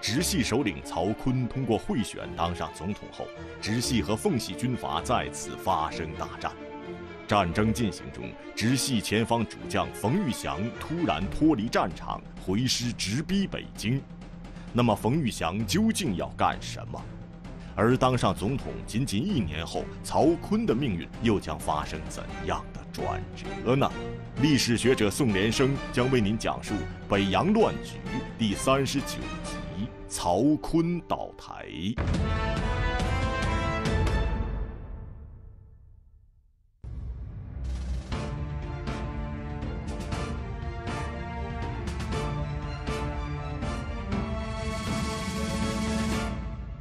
直系首领曹锟通过贿选当上总统后，直系和奉系军阀再次发生大战。战争进行中，直系前方主将冯玉祥突然脱离战场，回师直逼北京。那么，冯玉祥究竟要干什么？而当上总统仅仅一年后，曹锟的命运又将发生怎样的转折呢？历史学者宋连生将为您讲述《北洋乱局》第三十九集。曹锟倒台。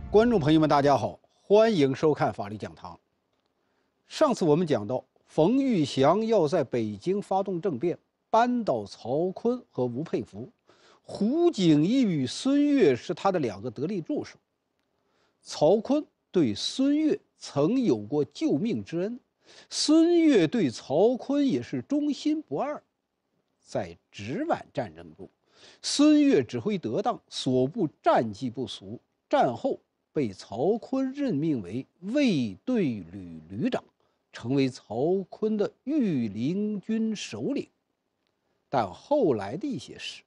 观众朋友们，大家好，欢迎收看《法律讲堂》。上次我们讲到，冯玉祥要在北京发动政变，扳倒曹锟和吴佩孚。胡景翼与孙越是他的两个得力助手。曹锟对孙越曾有过救命之恩，孙越对曹锟也是忠心不二。在直皖战争中，孙越指挥得当，所部战绩不俗。战后被曹锟任命为卫队旅旅长，成为曹锟的御林军首领。但后来的一些事。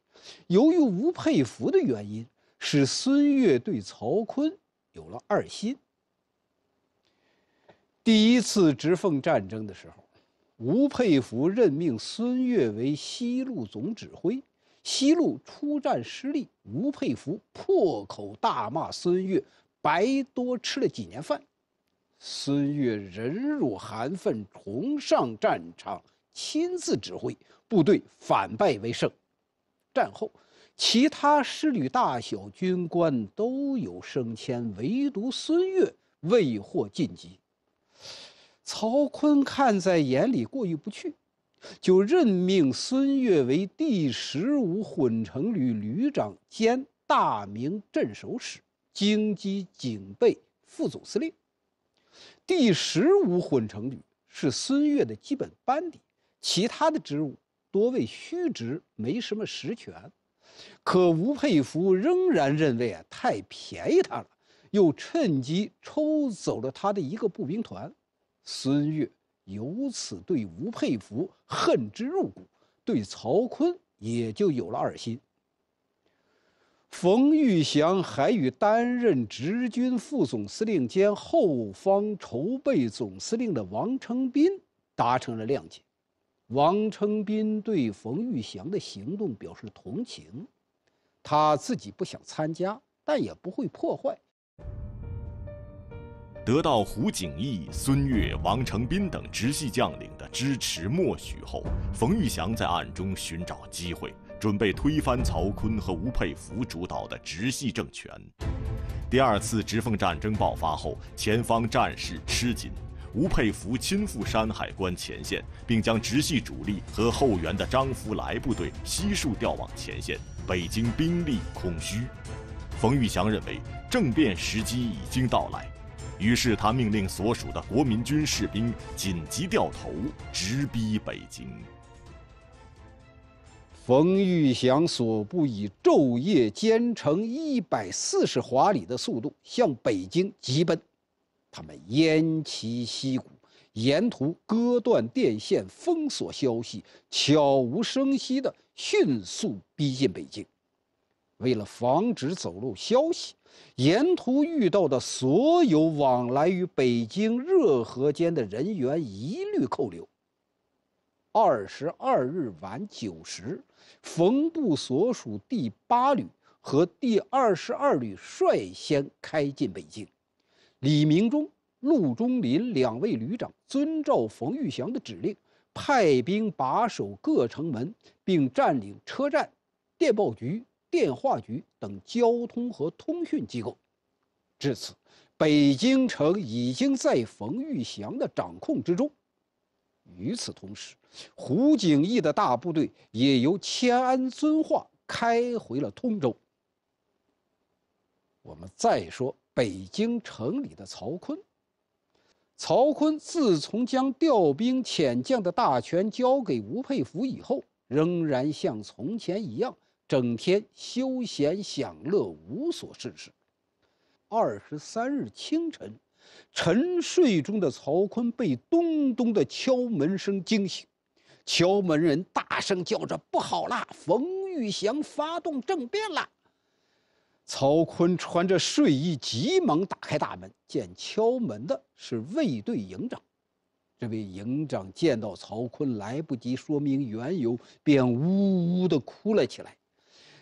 由于吴佩孚的原因，使孙悦对曹锟有了二心。第一次直奉战争的时候，吴佩孚任命孙悦为西路总指挥。西路出战失利，吴佩孚破口大骂孙悦白多吃了几年饭。孙悦忍辱含愤，重上战场，亲自指挥部队，反败为胜。战后，其他师旅大小军官都有升迁，唯独孙悦未获晋级。曹锟看在眼里，过意不去，就任命孙悦为第十五混成旅旅长兼大名镇守使、京畿警备副总司令。第十五混成旅是孙悦的基本班底，其他的职务。多为虚职，没什么实权，可吴佩孚仍然认为啊太便宜他了，又趁机抽走了他的一个步兵团。孙岳由此对吴佩孚恨之入骨，对曹锟也就有了二心。冯玉祥还与担任直军副总司令兼后方筹备总司令的王承斌达成了谅解。王承斌对冯玉祥的行动表示同情，他自己不想参加，但也不会破坏。得到胡景翼、孙越、王承斌等直系将领的支持默许后，冯玉祥在暗中寻找机会，准备推翻曹锟和吴佩孚主导的直系政权。第二次直奉战争爆发后，前方战事吃紧。吴佩孚亲赴山海关前线，并将直系主力和后援的张福来部队悉数调往前线。北京兵力空虚，冯玉祥认为政变时机已经到来，于是他命令所属的国民军士兵紧急掉头，直逼北京。冯玉祥所部以昼夜兼程一百四十华里的速度向北京急奔。他们偃旗息鼓，沿途割断电线，封锁消息，悄无声息地迅速逼近北京。为了防止走漏消息，沿途遇到的所有往来于北京、热河间的人员一律扣留。二十二日晚九时，冯部所属第八旅和第二十二旅率先开进北京。李明忠、陆中林两位旅长遵照冯玉祥的指令，派兵把守各城门，并占领车站、电报局、电话局等交通和通讯机构。至此，北京城已经在冯玉祥的掌控之中。与此同时，胡景翼的大部队也由迁安遵化开回了通州。我们再说。北京城里的曹锟，曹锟自从将调兵遣将的大权交给吴佩孚以后，仍然像从前一样，整天休闲享乐，无所事事。二十三日清晨，沉睡中的曹锟被咚咚的敲门声惊醒，敲门人大声叫着：“不好啦！冯玉祥发动政变啦！”曹坤穿着睡衣，急忙打开大门，见敲门的是卫队营长。这位营长见到曹坤，来不及说明缘由，便呜呜地哭了起来。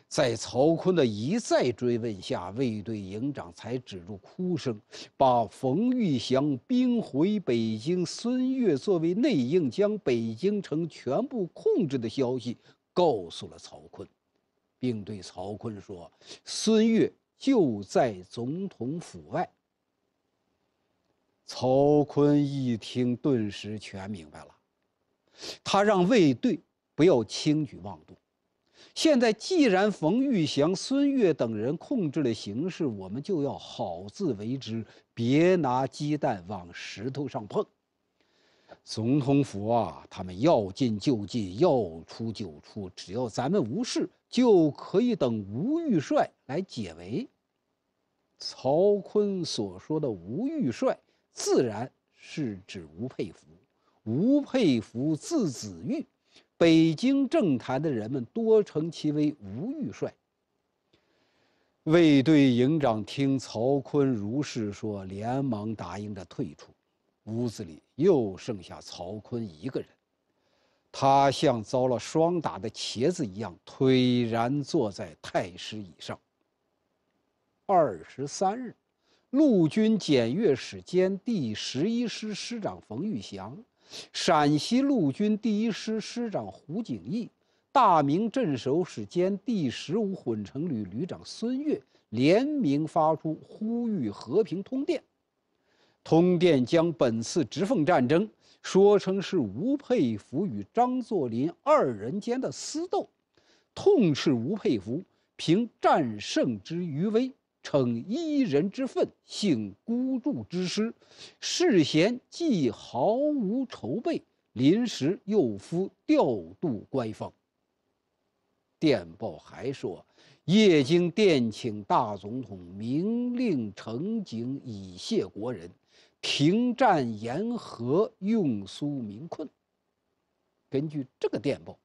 在曹坤的一再追问下，卫队营长才止住哭声，把冯玉祥兵回北京、孙越作为内应将北京城全部控制的消息告诉了曹坤。并对曹坤说：“孙越就在总统府外。”曹坤一听，顿时全明白了。他让卫队不要轻举妄动。现在既然冯玉祥、孙越等人控制了形势，我们就要好自为之，别拿鸡蛋往石头上碰。总统府啊，他们要进就进，要出就出，只要咱们无事。就可以等吴玉帅来解围。曹坤所说的吴玉帅，自然是指吴佩孚。吴佩孚字子玉，北京政坛的人们多称其为吴玉帅。卫队营长听曹坤如是说，连忙答应着退出。屋子里又剩下曹坤一个人。他像遭了霜打的茄子一样，颓然坐在太师椅上。二十三日，陆军检阅使兼第十一师师长冯玉祥、陕西陆军第一师师长胡景翼、大明镇守使兼第十五混成旅旅长孙岳联名发出呼吁和平通电，通电将本次直奉战争。说成是吴佩孚与张作霖二人间的私斗，痛斥吴佩孚凭战胜之余威逞一人之愤，兴孤注之师，事先既毫无筹备，临时又夫调度官方。电报还说，夜经电请大总统明令惩警以谢国人。停战言和，用苏民困。根据这个电报，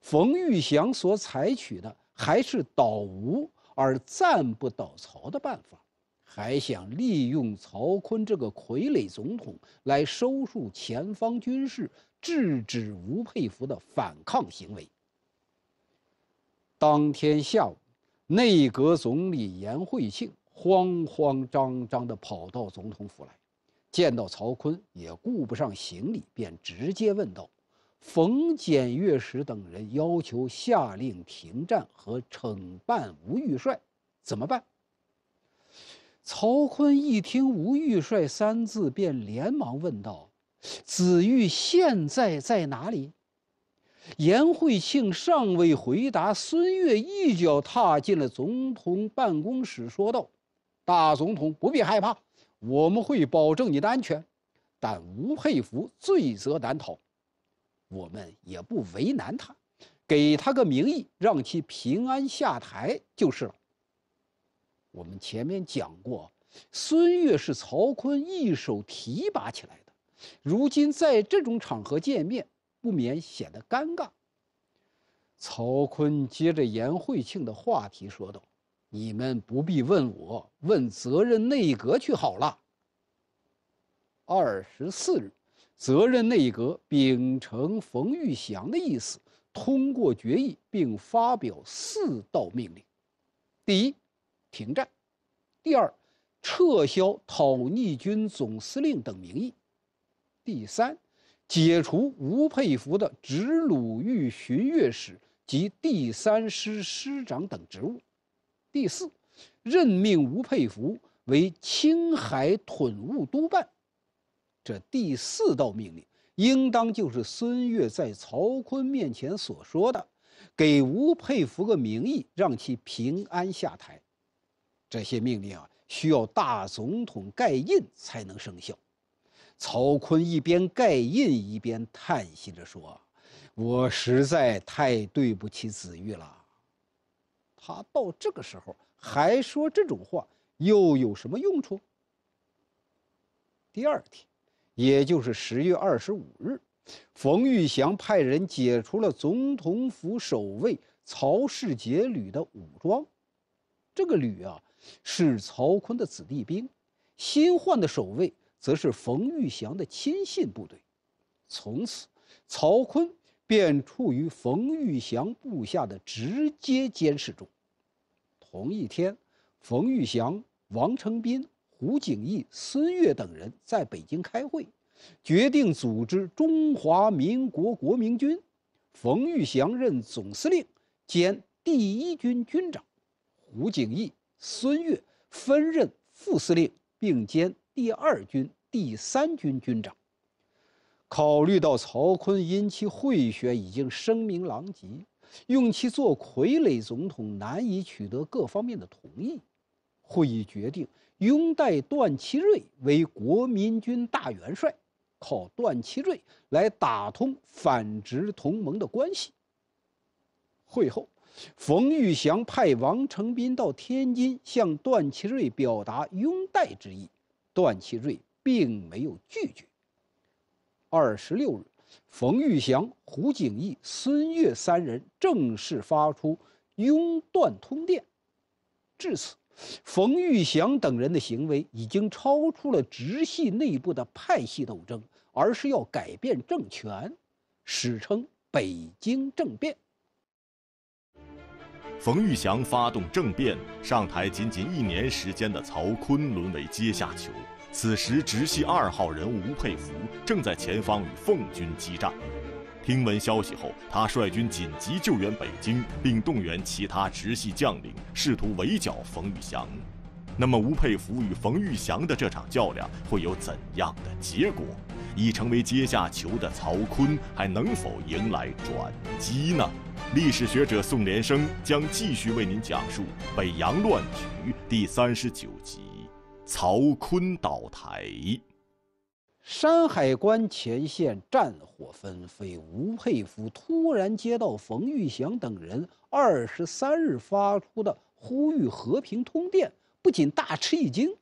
冯玉祥所采取的还是倒吴而暂不倒曹的办法，还想利用曹锟这个傀儡总统来收束前方军事，制止吴佩孚的反抗行为。当天下午，内阁总理颜惠庆慌慌张张地跑到总统府来。见到曹坤，也顾不上行礼，便直接问道：“冯检阅使等人要求下令停战和惩办吴玉帅，怎么办？”曹坤一听“吴玉帅”三字，便连忙问道：“子玉现在在哪里？”颜惠庆尚未回答，孙悦一脚踏进了总统办公室，说道：“大总统不必害怕。”我们会保证你的安全，但吴佩孚罪责难逃，我们也不为难他，给他个名义，让其平安下台就是了。我们前面讲过，孙越是曹锟一手提拔起来的，如今在这种场合见面，不免显得尴尬。曹锟接着严惠庆的话题说道。你们不必问我，问责任内阁去好了。二十四日，责任内阁秉承冯玉祥的意思，通过决议，并发表四道命令：第一，停战；第二，撤销讨逆军总司令等名义；第三，解除吴佩孚的直鲁豫巡阅使及第三师师长等职务。第四，任命吴佩孚为青海屯务督办。这第四道命令，应当就是孙悦在曹锟面前所说的，给吴佩孚个名义，让其平安下台。这些命令啊，需要大总统盖印才能生效。曹锟一边盖印，一边叹息着说：“我实在太对不起子玉了。”他到这个时候还说这种话，又有什么用处？第二天，也就是十月二十五日，冯玉祥派人解除了总统府守卫曹世杰旅的武装。这个旅啊，是曹锟的子弟兵；新换的守卫，则是冯玉祥的亲信部队。从此，曹锟。便处于冯玉祥部下的直接监视中。同一天，冯玉祥、王承斌、胡景翼、孙越等人在北京开会，决定组织中华民国国民军，冯玉祥任总司令兼第一军军长，胡景翼、孙越分任副司令，并兼第二军、第三军军长。考虑到曹锟因其贿选已经声名狼藉，用其做傀儡总统难以取得各方面的同意，会议决定拥戴段祺瑞为国民军大元帅，靠段祺瑞来打通反直同盟的关系。会后，冯玉祥派王承斌到天津向段祺瑞表达拥戴之意，段祺瑞并没有拒绝。二十六日，冯玉祥、胡景翼、孙越三人正式发出拥段通电。至此，冯玉祥等人的行为已经超出了直系内部的派系斗争，而是要改变政权，史称北京政变。冯玉祥发动政变，上台仅仅一年时间的曹锟沦为阶下囚。此时，直系二号人物吴佩孚正在前方与奉军激战。听闻消息后，他率军紧急救援北京，并动员其他直系将领，试图围剿冯玉祥。那么，吴佩孚与冯玉祥的这场较量会有怎样的结果？已成为阶下囚的曹锟还能否迎来转机呢？历史学者宋连生将继续为您讲述《北洋乱局》第三十九集。曹锟倒台，山海关前线战火纷飞。吴佩孚突然接到冯玉祥等人二十三日发出的呼吁和平通电，不仅大吃一惊。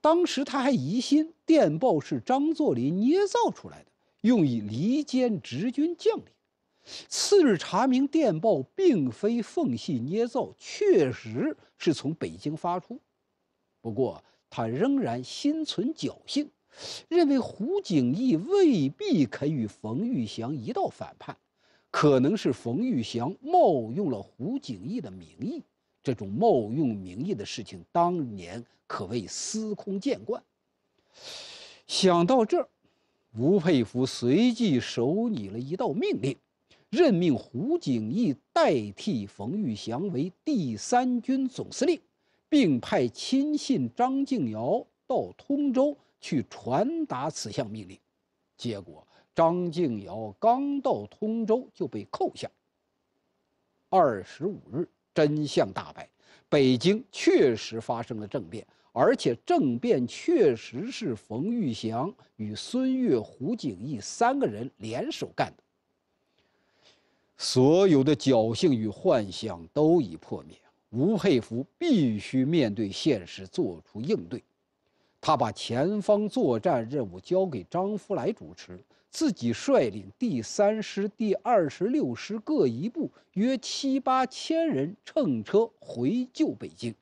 当时他还疑心电报是张作霖捏造出来的，用以离间直军将领。次日查明，电报并非奉系捏造，确实是从北京发出。不过他仍然心存侥幸，认为胡景翼未必肯与冯玉祥一道反叛，可能是冯玉祥冒用了胡景翼的名义。这种冒用名义的事情，当年可谓司空见惯。想到这儿，吴佩孚随即手拟了一道命令，任命胡景翼代替冯玉祥为第三军总司令。并派亲信张敬尧到通州去传达此项命令，结果张敬尧刚到通州就被扣下。二十五日，真相大白，北京确实发生了政变，而且政变确实是冯玉祥与孙越、胡景翼三个人联手干的。所有的侥幸与幻想都已破灭。吴佩孚必须面对现实，做出应对。他把前方作战任务交给张福来主持，自己率领第三师、第二十六师各一部，约七八千人，乘车回救北京。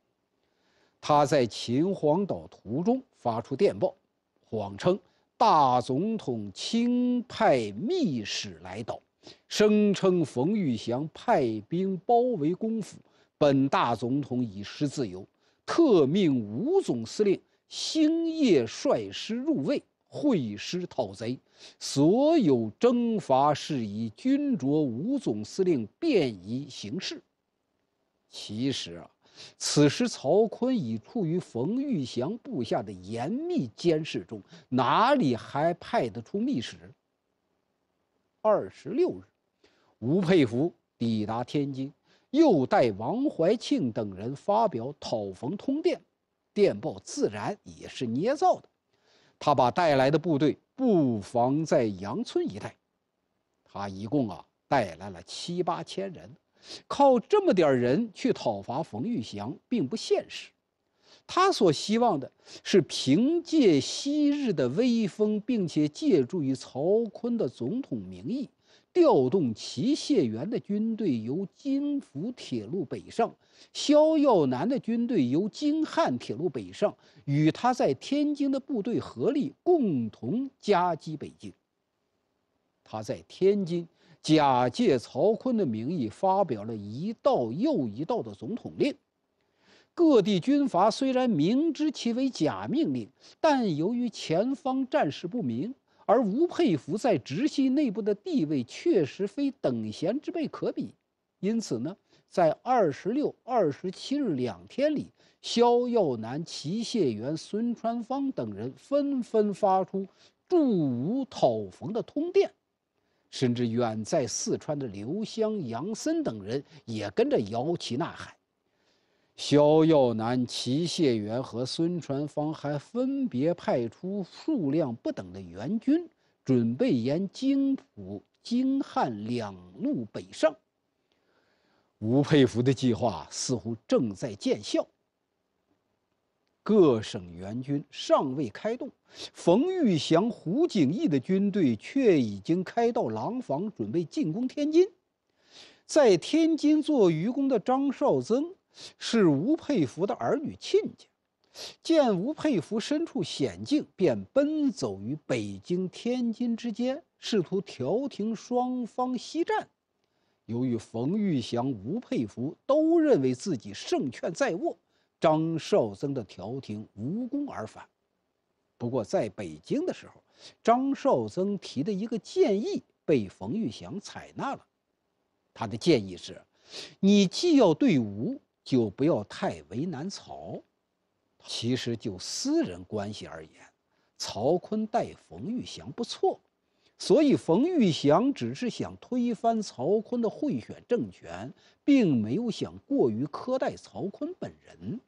他在秦皇岛途中发出电报，谎称大总统钦派密使来岛，声称冯玉祥派兵包围公府。本大总统以失自由，特命吴总司令星夜率师入卫，会师讨贼。所有征伐事宜，均着吴总司令便宜行事。其实啊，此时曹锟已处于冯玉祥部下的严密监视中，哪里还派得出密使？二十六日，吴佩孚抵达天津。又带王怀庆等人发表讨冯通电，电报自然也是捏造的。他把带来的部队布防在杨村一带，他一共啊带来了七八千人，靠这么点人去讨伐冯玉祥并不现实。他所希望的是凭借昔日的威风，并且借助于曹锟的总统名义。调动祁谢元的军队由津浦铁路北上，萧耀南的军队由京汉铁路北上，与他在天津的部队合力，共同夹击北京。他在天津假借曹锟的名义发表了一道又一道的总统令，各地军阀虽然明知其为假命令，但由于前方战事不明。而吴佩孚在直系内部的地位确实非等闲之辈可比，因此呢，在二十六、二十七日两天里，萧耀南、齐燮元、孙传芳等人纷纷发出祝吴讨冯的通电，甚至远在四川的刘湘、杨森等人也跟着摇旗呐喊。萧耀南、齐谢元和孙传芳还分别派出数量不等的援军，准备沿津浦、京汉两路北上。吴佩孚的计划似乎正在见效，各省援军尚未开动，冯玉祥、胡景翼的军队却已经开到廊坊，准备进攻天津。在天津做愚公的张绍曾。是吴佩孚的儿女亲家，见吴佩孚身处险境，便奔走于北京、天津之间，试图调停双方息战。由于冯玉祥、吴佩孚都认为自己胜券在握，张绍曾的调停无功而返。不过，在北京的时候，张绍曾提的一个建议被冯玉祥采纳了。他的建议是：你既要对吴。就不要太为难曹。其实就私人关系而言，曹锟待冯玉祥不错，所以冯玉祥只是想推翻曹锟的贿选政权，并没有想过于苛待曹锟本人。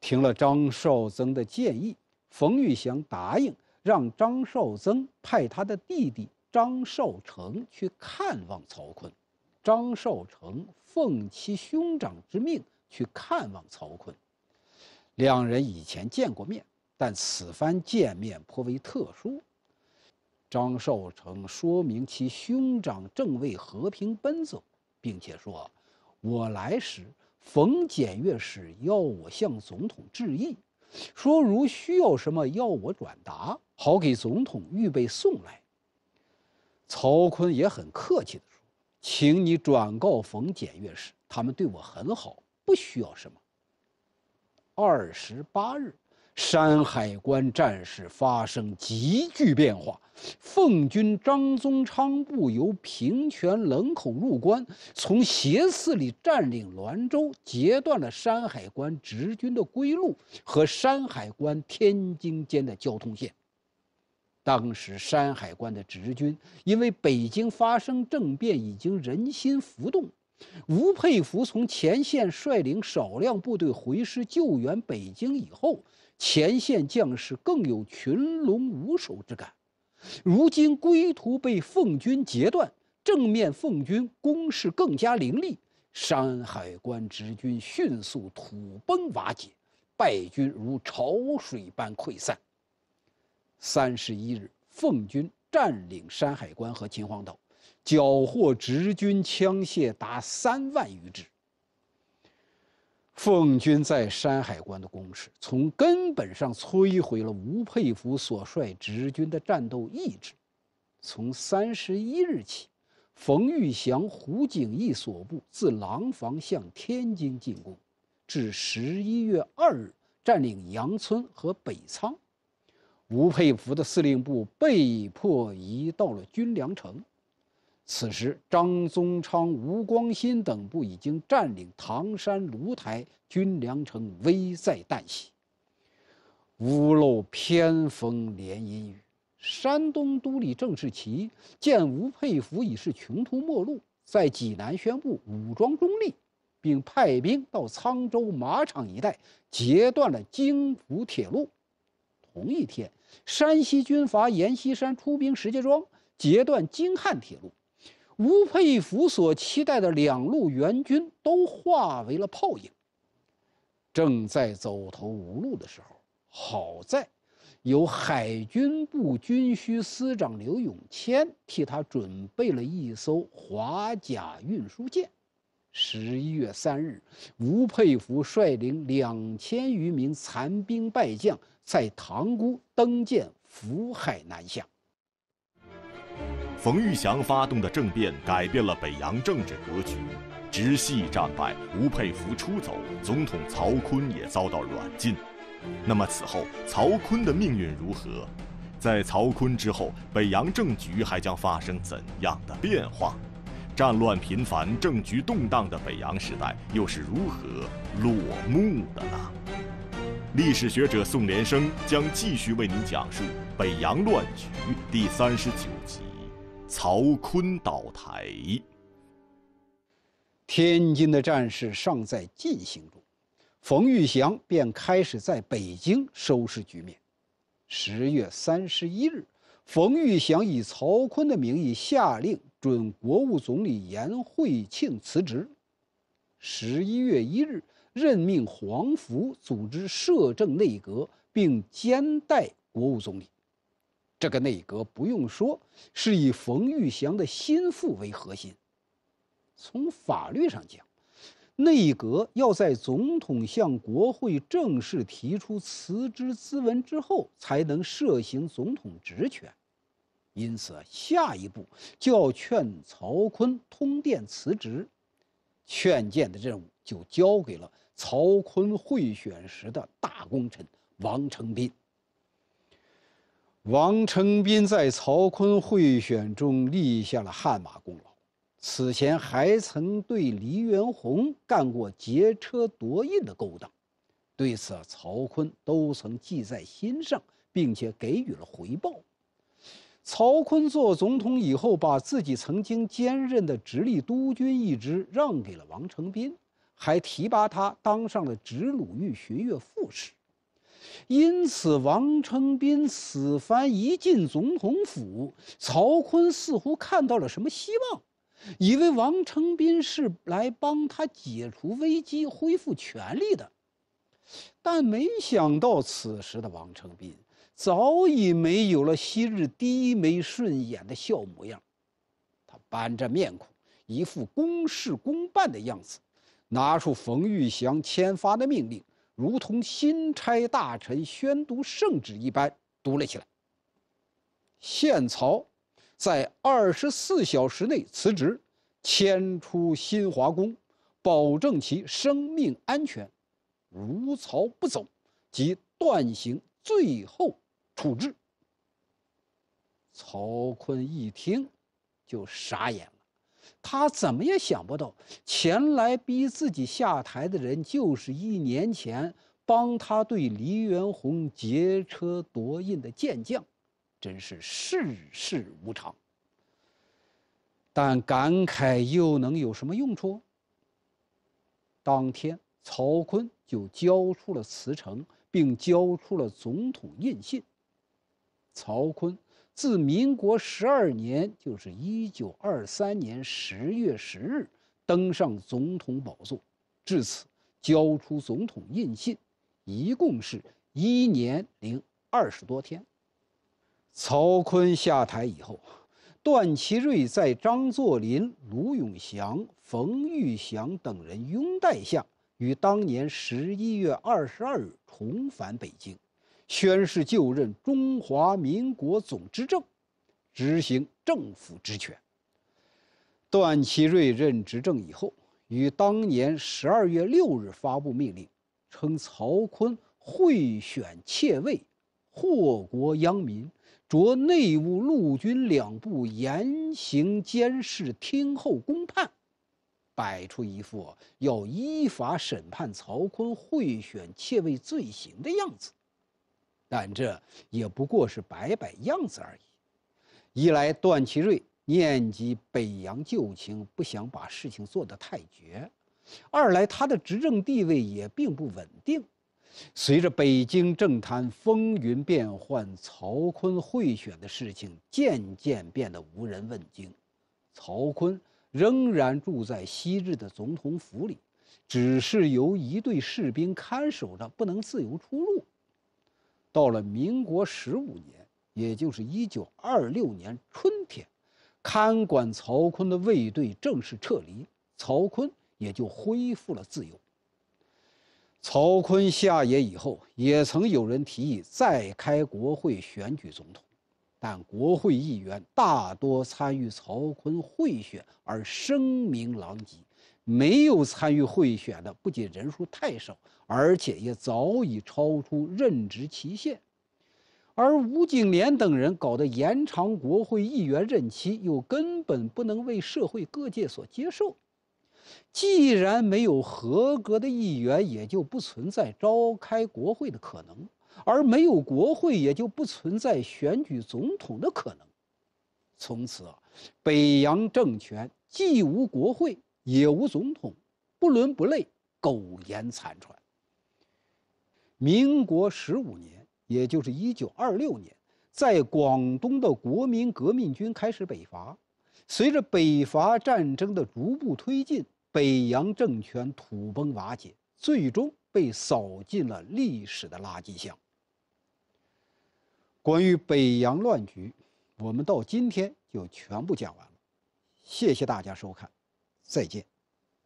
听了张绍曾的建议，冯玉祥答应让张绍曾派他的弟弟张绍成去看望曹锟。张绍成奉其兄长之命去看望曹锟，两人以前见过面，但此番见面颇为特殊。张寿成说明其兄长正为和平奔走，并且说：“我来时，冯检阅使要我向总统致意，说如需要什么，要我转达，好给总统预备送来。”曹锟也很客气的。请你转告冯检阅使，他们对我很好，不需要什么。二十八日，山海关战事发生急剧变化，奉军张宗昌部由平泉冷口入关，从斜刺里占领滦州，截断了山海关直军的归路和山海关天津间的交通线。当时山海关的直军，因为北京发生政变，已经人心浮动。吴佩孚从前线率领少量部队回师救援北京以后，前线将士更有群龙无首之感。如今归途被奉军截断，正面奉军攻势更加凌厉，山海关直军迅速土崩瓦解，败军如潮水般溃散。三十一日，奉军占领山海关和秦皇岛，缴获直军枪械达三万余支。奉军在山海关的攻势，从根本上摧毁了吴佩孚所率直军的战斗意志。从三十一日起，冯玉祥、胡景翼所部自廊坊向天津进攻，至十一月二日占领杨村和北仓。吴佩孚的司令部被迫移到了军粮城。此时，张宗昌、吴光新等部已经占领唐山、芦台，军粮城危在旦夕。屋漏偏逢连阴雨，山东都里郑士琦见吴佩孚已是穷途末路，在济南宣布武装中立，并派兵到沧州马场一带截断了京浦铁路。同一天。山西军阀阎锡山出兵石家庄，截断京汉铁路。吴佩孚所期待的两路援军都化为了泡影。正在走投无路的时候，好在有海军部军需司长刘永谦替他准备了一艘华甲运输舰。十一月三日，吴佩孚率领两千余名残兵败将在塘沽登舰，福海南下。冯玉祥发动的政变改变了北洋政治格局，直系战败，吴佩孚出走，总统曹锟也遭到软禁。那么此后曹锟的命运如何？在曹锟之后，北洋政局还将发生怎样的变化？战乱频繁、政局动荡的北洋时代，又是如何落幕的呢？历史学者宋连生将继续为您讲述《北洋乱局》第三十九集：曹锟倒台。天津的战事尚在进行中，冯玉祥便开始在北京收拾局面。十月三十一日，冯玉祥以曹锟的名义下令。准国务总理颜惠庆辞职。十一月一日，任命黄福组织摄政内阁，并兼代国务总理。这个内阁不用说，是以冯玉祥的心腹为核心。从法律上讲，内阁要在总统向国会正式提出辞职咨文之后，才能涉行总统职权。因此啊，下一步就要劝曹锟通电辞职，劝谏的任务就交给了曹锟贿选时的大功臣王承斌。王承斌在曹锟贿选中立下了汗马功劳，此前还曾对黎元洪干过劫车夺印的勾当，对此啊，曹锟都曾记在心上，并且给予了回报。曹锟做总统以后，把自己曾经兼任的直隶督军一职让给了王承斌，还提拔他当上了直鲁豫巡阅副使。因此，王承斌此番一进总统府，曹锟似乎看到了什么希望，以为王承斌是来帮他解除危机、恢复权力的。但没想到，此时的王承斌。早已没有了昔日低眉顺眼的笑模样，他板着面孔，一副公事公办的样子，拿出冯玉祥签发的命令，如同钦差大臣宣读圣旨一般读了起来。县曹，在二十四小时内辞职，迁出新华宫，保证其生命安全。如曹不走，即断刑。最后。处置。曹锟一听就傻眼了，他怎么也想不到，前来逼自己下台的人，就是一年前帮他对黎元洪劫车夺印的健将，真是世事无常。但感慨又能有什么用处？当天，曹锟就交出了辞呈，并交出了总统印信。曹锟自民国十二年，就是一九二三年十月十日登上总统宝座，至此交出总统印信，一共是一年零二十多天。曹锟下台以后，段祺瑞在张作霖、卢永祥、冯玉祥等人拥戴下，于当年十一月二十二日重返北京。宣誓就任中华民国总执政，执行政府职权。段祺瑞任执政以后，于当年十二月六日发布命令，称曹锟贿选窃位，祸国殃民，着内务陆军两部严刑监视，听候公判，摆出一副要依法审判曹锟贿选窃位罪行的样子。但这也不过是摆摆样子而已。一来段祺瑞念及北洋旧情，不想把事情做得太绝；二来他的执政地位也并不稳定。随着北京政坛风云变幻，曹锟贿选的事情渐渐变得无人问津。曹锟仍然住在昔日的总统府里，只是由一队士兵看守着，不能自由出入。到了民国十五年，也就是一九二六年春天，看管曹锟的卫队正式撤离，曹锟也就恢复了自由。曹锟下野以后，也曾有人提议再开国会选举总统，但国会议员大多参与曹锟贿选而声名狼藉。没有参与贿选的，不仅人数太少，而且也早已超出任职期限。而吴敬莲等人搞的延长国会议员任期，又根本不能为社会各界所接受。既然没有合格的议员，也就不存在召开国会的可能；而没有国会，也就不存在选举总统的可能。从此，北洋政权既无国会。也无总统，不伦不类，苟延残喘。民国十五年，也就是一九二六年，在广东的国民革命军开始北伐。随着北伐战争的逐步推进，北洋政权土崩瓦解，最终被扫进了历史的垃圾箱。关于北洋乱局，我们到今天就全部讲完了。谢谢大家收看。再见。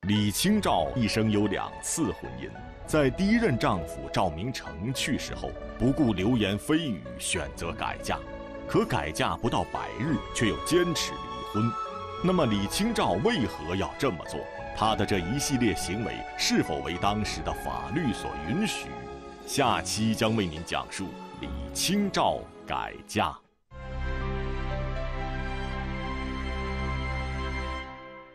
李清照一生有两次婚姻，在第一任丈夫赵明诚去世后，不顾流言蜚语选择改嫁，可改嫁不到百日，却又坚持离婚。那么李清照为何要这么做？她的这一系列行为是否为当时的法律所允许？下期将为您讲述李清照改嫁。